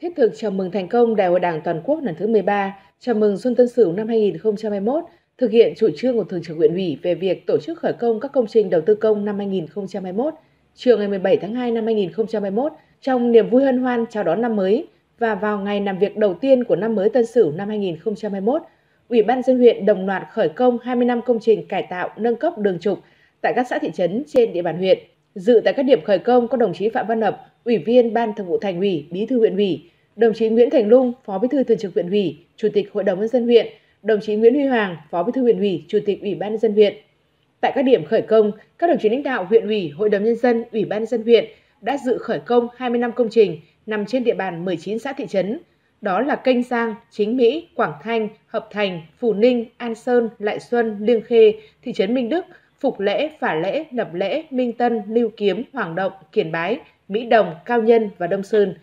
Thiết thực chào mừng thành công Đại hội Đảng toàn quốc lần thứ 13, chào mừng Xuân Tân Sửu năm 2021, thực hiện chủ trương của Thường trực huyện ủy về việc tổ chức khởi công các công trình đầu tư công năm 2021. Chiều ngày 17 tháng 2 năm 2021, trong niềm vui hân hoan chào đón năm mới và vào ngày làm việc đầu tiên của năm mới Tân Sửu năm 2021, Ủy ban dân huyện đồng loạt khởi công 25 công trình cải tạo nâng cấp đường trục tại các xã thị trấn trên địa bàn huyện. Dự tại các điểm khởi công có đồng chí Phạm Văn Lập, Ủy viên Ban Thường vụ Thành ủy, Bí thư huyện ủy, đồng chí Nguyễn Thành Lung, Phó Bí thư Thường trực huyện ủy, Chủ tịch Hội đồng nhân dân huyện, đồng chí Nguyễn Huy Hoàng, Phó Bí thư huyện ủy, Chủ tịch Ủy ban nhân dân huyện. Tại các điểm khởi công, các đồng chí lãnh đạo huyện ủy, Hội đồng nhân dân, Ủy ban nhân dân huyện đã dự khởi công 25 công trình nằm trên địa bàn 19 xã thị trấn. Đó là Kênh Giang, Chính Mỹ, Quảng Thanh, Hợp Thành, Phù Ninh, An Sơn, Lại Xuân, Liêng Khê, thị trấn Minh Đức, Phục Lễ, Phả Lễ, Lập Lễ, Minh Tân, Lưu Kiếm, Hoàng Động, Kiển Bái, Mỹ Đồng, Cao Nhân và Đông Sơn.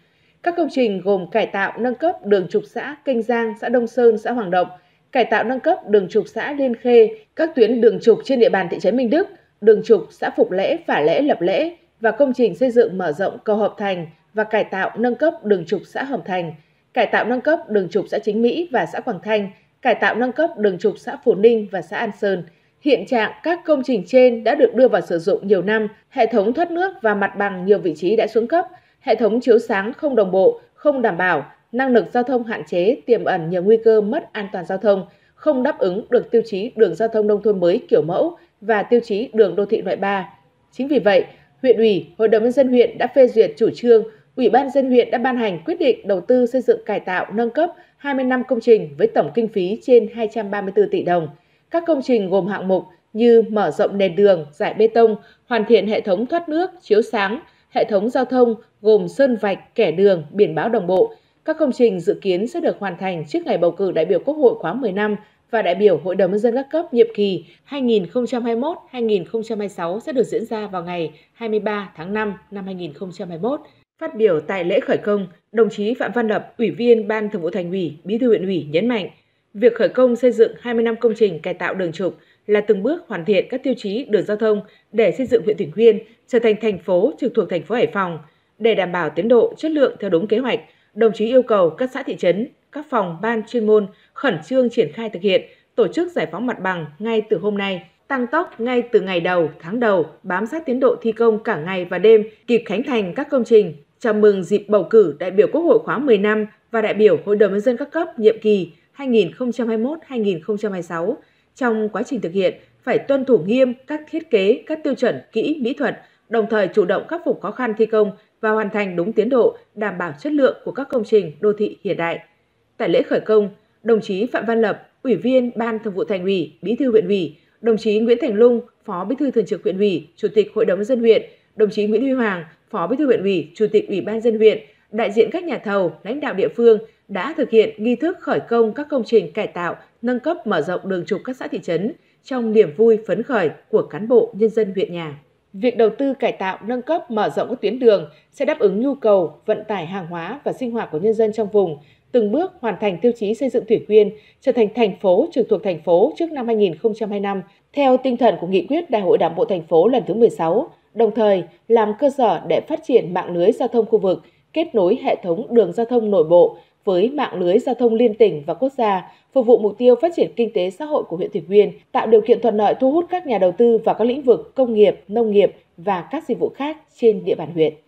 Các công trình gồm cải tạo nâng cấp đường trục xã Kinh Giang, xã Đông Sơn, xã Hoàng Động, cải tạo nâng cấp đường trục xã Liên Khê, các tuyến đường trục trên địa bàn thị trấn Minh Đức, đường trục xã Phục Lễ, Phả Lễ, Lập Lễ và công trình xây dựng mở rộng cầu Hợp Thành và cải tạo nâng cấp đường trục xã Hồng Thành, cải tạo nâng cấp đường trục xã Chính Mỹ và xã Quảng Thanh, cải tạo nâng cấp đường trục xã Phú Ninh và xã An Sơn – Hiện trạng các công trình trên đã được đưa vào sử dụng nhiều năm, hệ thống thoát nước và mặt bằng nhiều vị trí đã xuống cấp, hệ thống chiếu sáng không đồng bộ, không đảm bảo, năng lực giao thông hạn chế, tiềm ẩn nhiều nguy cơ mất an toàn giao thông, không đáp ứng được tiêu chí đường giao thông nông thôn mới kiểu mẫu và tiêu chí đường đô thị loại 3. Chính vì vậy, huyện ủy, hội đồng nhân dân huyện đã phê duyệt chủ trương, ủy ban dân huyện đã ban hành quyết định đầu tư xây dựng cải tạo nâng cấp 25 công trình với tổng kinh phí trên 234 tỷ đồng. Các công trình gồm hạng mục như mở rộng nền đường, giải bê tông, hoàn thiện hệ thống thoát nước, chiếu sáng, hệ thống giao thông gồm sơn vạch, kẻ đường, biển báo đồng bộ. Các công trình dự kiến sẽ được hoàn thành trước ngày bầu cử đại biểu Quốc hội khóa 10 năm và đại biểu Hội đồng nhân dân các cấp nhiệm kỳ 2021-2026 sẽ được diễn ra vào ngày 23 tháng 5 năm 2021. Phát biểu tại lễ khởi công, đồng chí Phạm Văn Lập, Ủy viên Ban Thường vụ Thành ủy, Bí thư huyện ủy nhấn mạnh việc khởi công xây dựng 20 năm công trình cải tạo đường trục là từng bước hoàn thiện các tiêu chí đường giao thông để xây dựng huyện Thủy Nguyên trở thành thành phố trực thuộc thành phố Hải Phòng. Để đảm bảo tiến độ, chất lượng theo đúng kế hoạch, đồng chí yêu cầu các xã thị trấn, các phòng ban chuyên môn khẩn trương triển khai thực hiện, tổ chức giải phóng mặt bằng ngay từ hôm nay, tăng tốc ngay từ ngày đầu, tháng đầu, bám sát tiến độ thi công cả ngày và đêm, kịp khánh thành các công trình, chào mừng dịp bầu cử đại biểu Quốc hội khóa 10 năm và đại biểu Hội đồng nhân dân các cấp nhiệm kỳ 2021-2026 trong quá trình thực hiện phải tuân thủ nghiêm các thiết kế, các tiêu chuẩn kỹ mỹ thuật, đồng thời chủ động khắc phục khó khăn thi công và hoàn thành đúng tiến độ, đảm bảo chất lượng của các công trình đô thị hiện đại. Tại lễ khởi công, đồng chí Phạm Văn Lập, Ủy viên Ban Thường vụ Thành ủy, Bí thư huyện ủy, đồng chí Nguyễn Thành Lung, Phó Bí thư Thường trực huyện ủy, Chủ tịch Hội đồng dân huyện, đồng chí Nguyễn Huy Hoàng, Phó Bí thư huyện ủy, Chủ tịch Ủy ban dân huyện, đại diện các nhà thầu, lãnh đạo địa phương đã thực hiện nghi thức khởi công các công trình cải tạo, nâng cấp mở rộng đường trục các xã thị trấn trong niềm vui phấn khởi của cán bộ nhân dân huyện nhà. Việc đầu tư cải tạo, nâng cấp, mở rộng các tuyến đường sẽ đáp ứng nhu cầu vận tải hàng hóa và sinh hoạt của nhân dân trong vùng, từng bước hoàn thành tiêu chí xây dựng Thủy Quyên trở thành thành phố trực thuộc thành phố trước năm 2025 theo tinh thần của nghị quyết Đại hội Đảng bộ thành phố lần thứ 16, đồng thời làm cơ sở để phát triển mạng lưới giao thông khu vực, kết nối hệ thống đường giao thông nội bộ với mạng lưới giao thông liên tỉnh và quốc gia, phục vụ mục tiêu phát triển kinh tế xã hội của huyện Thủy Nguyên, tạo điều kiện thuận lợi thu hút các nhà đầu tư vào các lĩnh vực công nghiệp, nông nghiệp và các dịch vụ khác trên địa bàn huyện.